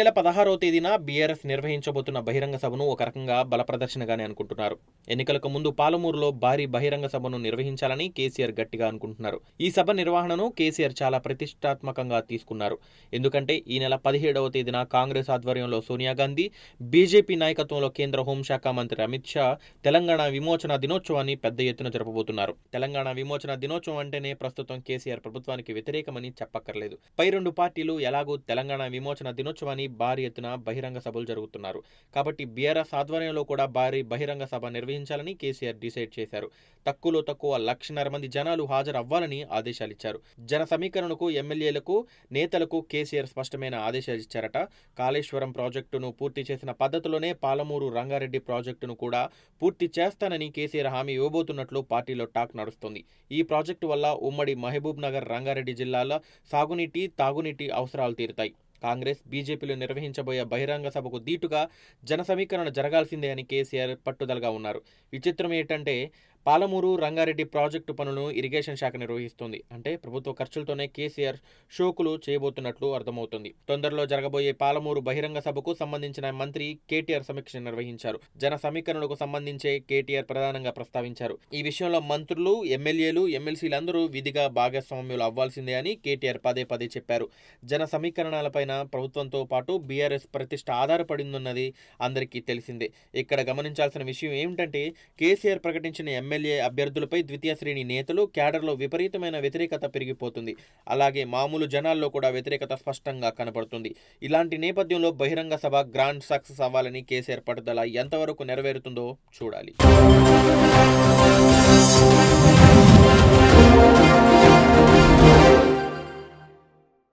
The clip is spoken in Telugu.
నెల పదహారవ తేదీన బీఆర్ఎస్ నిర్వహించబోతున్న బహిరంగ సభను ఒక రకంగా బలప్రదర్శనగానే అనుకుంటున్నారు ఎన్నికలకు ముందు పాలమూరులో భారీ బహిరంగ సభను నిర్వహించాలని కేసీఆర్ గట్టిగా అనుకుంటున్నారు ఈ సభ నిర్వహణను కేసీఆర్ చాలా ప్రతిష్టాత్మకంగా తీసుకున్నారు ఎందుకంటే ఈ నెల పదిహేడవ తేదీన కాంగ్రెస్ ఆధ్వర్యంలో సోనియా గాంధీ బీజేపీ నాయకత్వంలో కేంద్ర హోంశాఖ మంత్రి అమిత్ షా తెలంగాణ విమోచన దినోత్సవాన్ని పెద్ద ఎత్తున జరపబోతున్నారు తెలంగాణ విమోచన దినోత్సవం అంటేనే ప్రస్తుతం కేసీఆర్ ప్రభుత్వానికి వ్యతిరేకమని చెప్పక్కర్లేదు పై రెండు పార్టీలు ఎలాగూ తెలంగాణ విమోచన దినోత్సవాన్ని భారీ ఎత్తున బహిరంగ సభలు జరుగుతున్నారు కాబట్టి బీఆర్ఎస్ ఆధ్వర్యంలో కూడా భారీ బహిరంగ సభ నిర్వహించాలని కేసీఆర్ డిసైడ్ చేశారు తక్కువలో తక్కువ లక్షన్నర మంది జనాలు హాజరవ్వాలని ఆదేశాలు ఇచ్చారు జన సమీకరణకు ఎమ్మెల్యేలకు నేతలకు కేసీఆర్ స్పష్టమైన ఆదేశాలు ఇచ్చారట కాళేశ్వరం ప్రాజెక్టును పూర్తి చేసిన పద్ధతిలోనే పాలమూరు రంగారెడ్డి ప్రాజెక్టును కూడా పూర్తి చేస్తానని కేసీఆర్ హామీ ఇవ్వబోతున్నట్లు పార్టీలో టాక్ నడుస్తుంది ఈ ప్రాజెక్టు వల్ల ఉమ్మడి మహబూబ్ నగర్ రంగారెడ్డి జిల్లాల సాగునీటి తాగునీటి అవసరాలు తీరుతాయి కాంగ్రెస్ బీజేపీలు నిర్వహించబోయే బహిరంగ సభకు దీటుగా జన సమీకరణ జరగాల్సిందే అని కేసీఆర్ పట్టుదలగా ఉన్నారు విచిత్రం ఏంటంటే పాలమూరు రంగారెడ్డి ప్రాజెక్టు పనులను ఇరిగేషన్ శాఖ నిర్వహిస్తుంది అంటే ప్రభుత్వ ఖర్చులతోనే కేసీఆర్ షోకులు చేయబోతున్నట్లు అర్థమవుతుంది తొందరలో జరగబోయే పాలమూరు బహిరంగ సభకు సంబంధించిన మంత్రి కేటీఆర్ సమీక్ష నిర్వహించారు జన సమీకరణలకు సంబంధించే కేటీఆర్ ప్రధానంగా ప్రస్తావించారు ఈ విషయంలో మంత్రులు ఎమ్మెల్యేలు ఎమ్మెల్సీలందరూ విధిగా భాగస్వామ్యులు అవ్వాల్సిందే అని కేటీఆర్ పదే పదే చెప్పారు జన సమీకరణాలపైన ప్రభుత్వంతో పాటు బీఆర్ఎస్ ప్రతిష్ట ఆధారపడిందన్నది అందరికీ తెలిసిందే ఇక్కడ గమనించాల్సిన విషయం ఏమిటంటే కేసీఆర్ ప్రకటించిన ఎమ్మెల్యే అభ్యర్థులపై ద్వితీయ శ్రేణి నేతలు క్యాడర్లో విపరీతమైన వ్యతిరేకత పెరిగిపోతుంది అలాగే మామూలు జనాల్లో కూడా వ్యతిరేకత స్పష్టంగా కనపడుతుంది ఇలాంటి నేపథ్యంలో బహిరంగ సభ గ్రాండ్ సక్సెస్ అవ్వాలని కేసీఆర్ పట్టుదల ఎంతవరకు నెరవేరుతుందో చూడాలి